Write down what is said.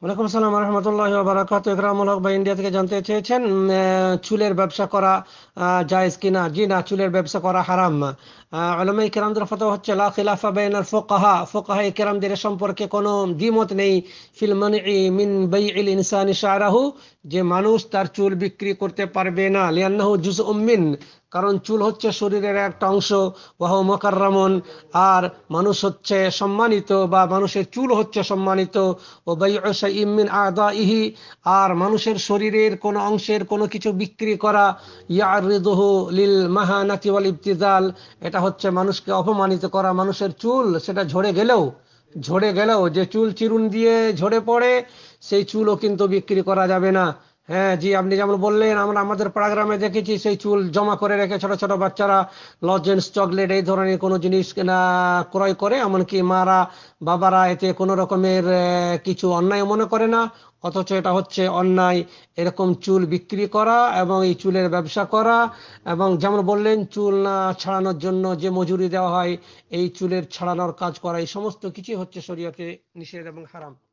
ওয়ালাইকুম আসসালাম রহমতুল্লাহ বারাকাত ইন্ডিয়া থেকে জানতে চেয়েছেন চুলের ব্যবসা করা জায়েজ কিনা জি না চুলের ব্যবসা করা হারাম আলমে ফতো হচ্ছে লা খিলাফা সম্পর্কে কোনো দ্বিমত নেই মিন বই ইল ইনসানি যে মানুষ তার চুল বিক্রি করতে পারবে না লিয়ান্নাহু জুজ উম্মিন কারণ চুল হচ্ছে শরীরের একটা অংশ বাহ মকার আর মানুষ হচ্ছে সম্মানিত বা মানুষের চুল হচ্ছে সম্মানিত ও ইমিন আদা ইহি আর মানুষের শরীরের কোনো অংশের কোনো কিছু বিক্রি করা ইয়ারিদহ লিল মাহানাতি ওয়াল এটা হচ্ছে মানুষকে অপমানিত করা মানুষের চুল সেটা ঝরে গেলেও ঝরে গেলেও যে চুল চিরুন দিয়ে ঝরে পড়ে সেই চুলও কিন্তু বিক্রি করা যাবে না হ্যাঁ জি আপনি যেমন বললেন আমরা আমাদের পাড়াগ্রামে দেখেছি সেই চুল জমা করে রেখে ছোট ছোট বাচ্চারা লজেন্স চকলেট এই ধরনের কোনো জিনিস কেনা ক্রয় করে এমনকি মারা বাবারা এতে কোনো রকমের কিছু অন্যায় মনে করে না অথচ এটা হচ্ছে অন্যায় এরকম চুল বিক্রি করা এবং এই চুলের ব্যবসা করা এবং যেমন বললেন চুল না ছাড়ানোর জন্য যে মজুরি দেওয়া হয় এই চুলের ছাড়ানোর কাজ করা এই সমস্ত কিছুই হচ্ছে শরীয়তে নিষেধ এবং হারাম